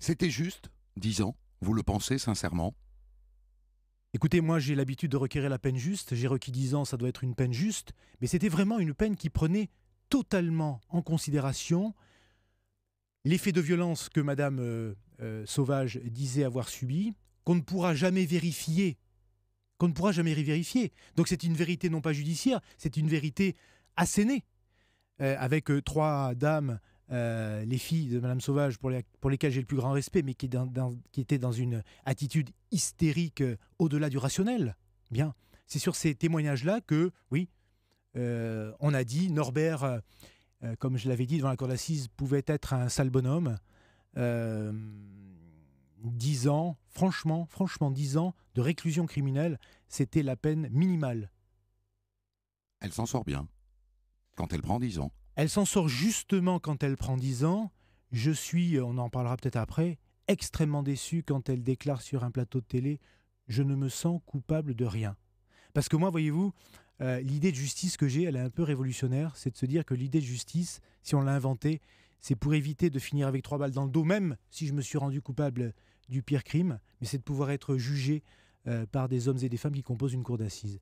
C'était juste disant, ans, vous le pensez sincèrement Écoutez, moi j'ai l'habitude de requérir la peine juste, j'ai requis dix ans, ça doit être une peine juste, mais c'était vraiment une peine qui prenait totalement en considération l'effet de violence que Madame euh, euh, Sauvage disait avoir subi, qu'on ne pourra jamais vérifier, qu'on ne pourra jamais révérifier. Donc c'est une vérité non pas judiciaire, c'est une vérité assénée, euh, avec trois dames euh, les filles de Madame Sauvage, pour, lesquelles j'ai le plus grand respect, mais qui, dans, étaient dans une attitude hystérique euh, au-delà du rationnel. Bien, c'est sur ces témoignages-là que, oui, euh, on a dit Norbert, comme je l'avais dit devant la cour d'assises, pouvait être un sale bonhomme. Dix ans, franchement, franchement, dix ans de réclusion criminelle, c'était la peine minimale. Elle s'en sort bien quand elle prend dix ans. Elle s'en sort justement quand elle prend 10 ans. Je suis, euh, on en parlera peut-être après, extrêmement déçu quand elle déclare sur un plateau de télé Je ne me sens coupable de rien. Parce que moi, voyez-vous, euh, l'idée de justice que j'ai, elle est un peu révolutionnaire, c'est de se dire que l'idée de justice, si on l'a inventée, c'est pour éviter de finir avec trois balles dans le dos, même si je me suis rendu coupable du pire crime, mais c'est de pouvoir être jugé euh, par des hommes et des femmes qui composent une cour d'assises.